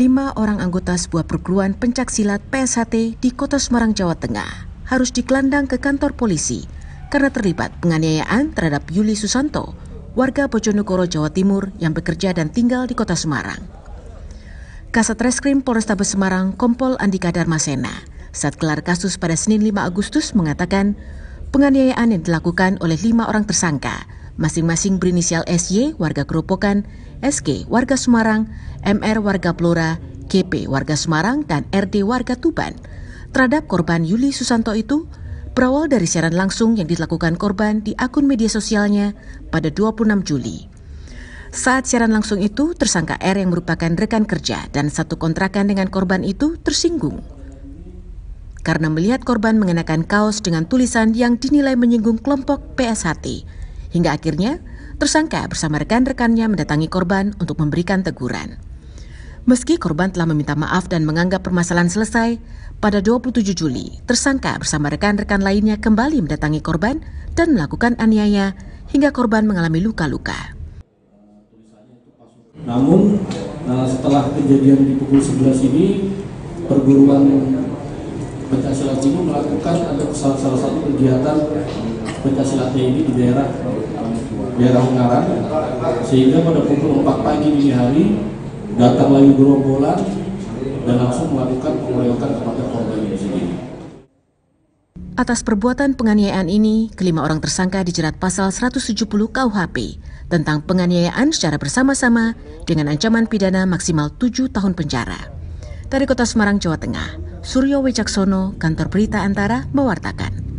lima orang anggota sebuah perguruan pencaksilat PSHT di Kota Semarang, Jawa Tengah harus digelandang ke kantor polisi karena terlibat penganiayaan terhadap Yuli Susanto, warga Bojonegoro, Jawa Timur yang bekerja dan tinggal di Kota Semarang. Kasat Reskrim Polrestabes Semarang, Kompol Andika Darmasena, saat gelar kasus pada Senin 5 Agustus mengatakan penganiayaan yang dilakukan oleh lima orang tersangka masing-masing berinisial SY warga kerupokan S.K warga Semarang, MR warga Blora, K.P warga Semarang, dan RD warga Tuban. Terhadap korban Yuli Susanto itu, berawal dari siaran langsung yang dilakukan korban di akun media sosialnya pada 26 Juli. Saat siaran langsung itu, tersangka R yang merupakan rekan kerja dan satu kontrakan dengan korban itu tersinggung. Karena melihat korban mengenakan kaos dengan tulisan yang dinilai menyinggung kelompok PSHT. Hingga akhirnya, tersangka bersama rekan-rekannya mendatangi korban untuk memberikan teguran. Meski korban telah meminta maaf dan menganggap permasalahan selesai, pada 27 Juli, tersangka bersama rekan-rekan lainnya kembali mendatangi korban dan melakukan aniaya hingga korban mengalami luka-luka. Namun, eh, setelah kejadian di pukul 11 ini, perburuan Pencaksilat timur melakukan ada salah, salah satu kegiatan pencaksilatnya ini di daerah daerah Ungaran sehingga pada pukul 4 pagi dini hari datang lagi gerombolan dan langsung melakukan pengeroyokan kepada korban ini sendiri. Atas perbuatan penganiayaan ini, kelima orang tersangka dijerat pasal 170 KUHP tentang penganiayaan secara bersama-sama dengan ancaman pidana maksimal 7 tahun penjara. Dari Kota Semarang, Jawa Tengah, Suryo Wicaksono, Kantor Berita Antara, mewartakan.